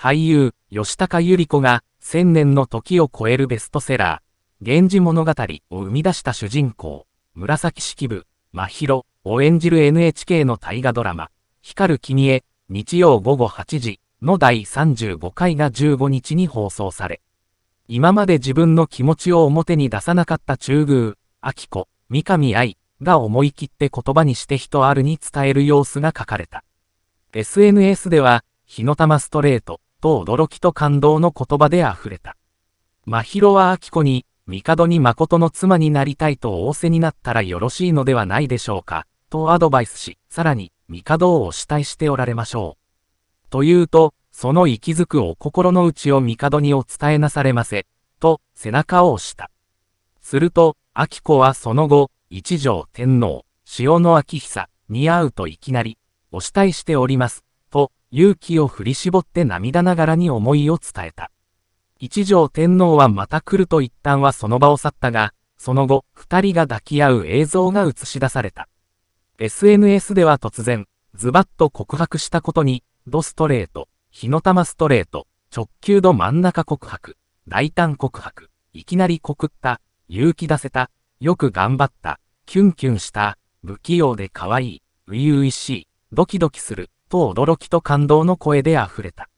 俳優、吉高由里子が、千年の時を超えるベストセラー、源氏物語を生み出した主人公、紫式部、真宙を演じる NHK の大河ドラマ、光る君へ、日曜午後8時の第35回が15日に放送され、今まで自分の気持ちを表に出さなかった中宮、秋子、三上愛が思い切って言葉にして人あるに伝える様子が書かれた。SNS では、火の玉ストレート、と驚きと感動の言葉で溢れた。真宙は明子に、帝に誠の妻になりたいと仰せになったらよろしいのではないでしょうか、とアドバイスし、さらに、帝をお慕いしておられましょう。というと、その息づくお心の内を帝にお伝えなされませ、と背中を押した。すると、明子はその後、一条天皇、塩の明久に会うといきなり、お慕いしております、と勇気を振り絞って涙ながらに思いを伝えた。一条天皇はまた来ると一旦はその場を去ったが、その後、二人が抱き合う映像が映し出された。SNS では突然、ズバッと告白したことに、ドストレート、火の玉ストレート、直球度真ん中告白、大胆告白、いきなり告った、勇気出せた、よく頑張った、キュンキュンした、不器用で可愛い、初々しい、ドキドキする、と驚きと感動の声で溢れた。